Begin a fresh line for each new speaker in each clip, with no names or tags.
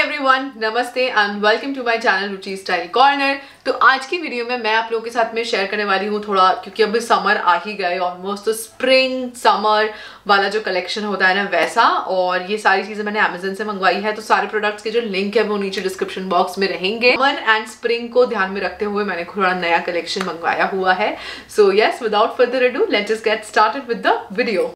everyone नमस्ते and welcome to my channel Ruchi style corner तो आज की वीडियो में मैं आप लोगों के साथ में शेयर करने वाली हूँ थोड़ा क्योंकि अभी समर आ ही गए ऑलमोस्ट तो स्प्रिंग समर वाला जो कलेक्शन होता है ना वैसा और ये सारी चीज़ें मैंने अमेजन से मंगवाई है तो सारे प्रोडक्ट्स के जो लिंक है वो नीचे डिस्क्रिप्शन बॉक्स में रहेंगे समर एंड स्प्रिंग को ध्यान में रखते हुए मैंने थोड़ा नया कलेक्शन मंगवाया हुआ है so yes without further ado let's get start with the video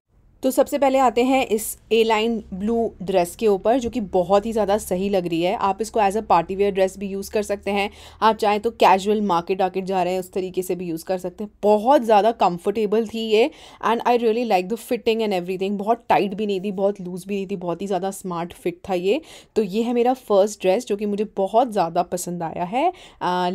तो सबसे पहले आते हैं इस ए लाइन ब्लू ड्रेस के ऊपर जो कि बहुत ही ज़्यादा सही लग रही है आप इसको as a party wear dress भी यूज़ कर सकते हैं आप चाहें तो कैजुअल मार्केट वार्केट जा रहे हैं उस तरीके से भी यूज़ कर सकते हैं बहुत ज़्यादा कंफर्टेबल थी ये and I really like the fitting and everything बहुत टाइट भी नहीं थी बहुत लूज़ भी नहीं थी बहुत ही ज़्यादा स्मार्ट फिट था ये तो ये है मेरा फर्स्ट ड्रेस जो कि मुझे बहुत ज़्यादा पसंद आया है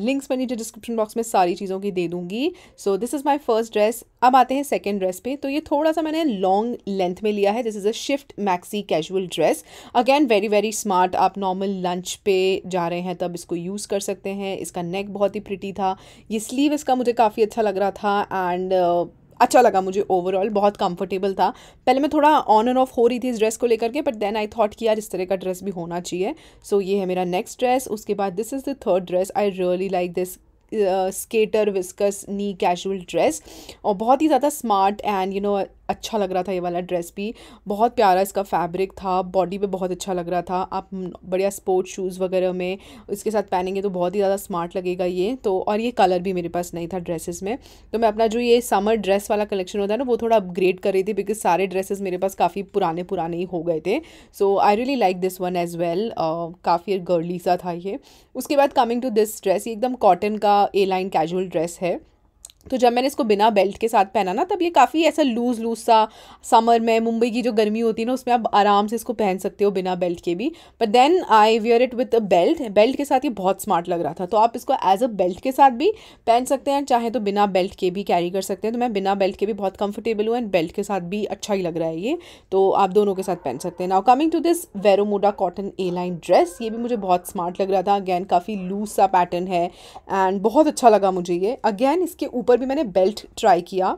लिंक्स मैं नीचे डिस्क्रिप्शन बॉक्स में सारी चीज़ों की दे दूँगी so this is my first dress अब आते हैं सेकेंड ड्रेस पे तो ये थोड़ा सा मैंने लॉन्ग लेंथ में लिया है this is a shift maxi casual dress again very very smart आप नॉर्मल लंच पे जा रहे हैं तब इसको यूज़ कर सकते हैं इसका नेक बहुत ही प्रिटी था ये स्लीव इसका मुझे काफ़ी अच्छा लग रहा था एंड uh, अच्छा लगा मुझे ओवरऑल बहुत कंफर्टेबल था पहले मैं थोड़ा ऑन एंड ऑफ हो रही थी इस ड्रेस को लेकर के बट देन आई थॉट कि यार इस तरह का ड्रेस भी होना चाहिए सो so, ये है मेरा नेक्स्ट ड्रेस उसके बाद this is the third dress I really like this skater viscose knee casual dress और बहुत ही ज़्यादा स्मार्ट एंड यू नो अच्छा लग रहा था ये वाला ड्रेस भी बहुत प्यारा इसका फैब्रिक था बॉडी पे बहुत अच्छा लग रहा था आप बढ़िया स्पोर्ट्स शूज़ वगैरह में इसके साथ पहनेंगे तो बहुत ही ज़्यादा स्मार्ट लगेगा ये तो और ये कलर भी मेरे पास नहीं था ड्रेसेस में तो मैं अपना जो ये समर ड्रेस वाला कलेक्शन होता है ना वो थोड़ा अपग्रेड कर रही थी बिकॉज सारे ड्रेसेस मेरे पास काफ़ी पुराने पुराने ही हो गए थे so I really like this one as well काफ़ी गर्ली सा था ये उसके बाद कमिंग टू दिस ड्रेस ये एकदम कॉटन का ए लाइन कैजुअल ड्रेस है तो जब मैंने इसको बिना बेल्ट के साथ पहना ना तब ये काफ़ी ऐसा लूज़ लूज़ सा समर में मुंबई की जो गर्मी होती है ना उसमें आप आराम से इसको पहन सकते हो बिना बेल्ट के भी but then I wear it with belt belt के साथ ये बहुत स्मार्ट लग रहा था तो आप इसको एज अ बेल्ट के साथ भी पहन सकते हैं चाहे तो बिना बेल्ट के भी कैरी कर सकते हैं तो मैं बिना बेल्ट के भी बहुत कंफर्टेबल हूँ एंड बेल्ट के साथ भी अच्छा ही लग रहा है ये तो आप दोनों के साथ पहन सकते हैं now coming to this Vero Moda cotton A line dress ये भी मुझे बहुत स्मार्ट लग रहा था अगैन काफ़ी लूज सा पैटर्न है एंड बहुत अच्छा लगा मुझे ये अगैन इसके ऊपर अभी मैंने बेल्ट ट्राई किया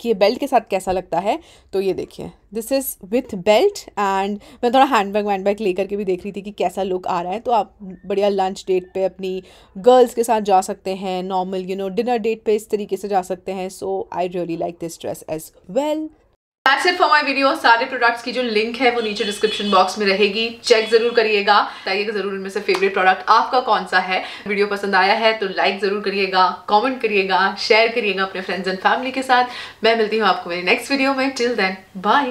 कि ये बेल्ट के साथ कैसा लगता है तो ये देखिए this is with belt and मैं थोड़ा हैंड बैग वैंड बैग लेकर के भी देख रही थी कि कैसा लुक आ रहा है तो आप बढ़िया लंच डेट पे अपनी गर्ल्स के साथ जा सकते हैं normal you know dinner date पे इस तरीके से जा सकते हैं so I really like this dress as well That's it for my video सारे प्रोडक्ट्स की जो लिंक है वो नीचे डिस्क्रिप्शन बॉक्स में रहेगी चेक जरूर करिएगा बताइएगा जरूर इनमें से फेवरेट प्रोडक्ट आपका कौन सा है वीडियो पसंद आया है तो लाइक जरूर करिएगा कॉमेंट करिएगा शेयर करिएगा अपने फ्रेंड्स एंड फैमिली के साथ मैं मिलती हूँ आपको मेरे नेक्स्ट वीडियो में टिल देन बाय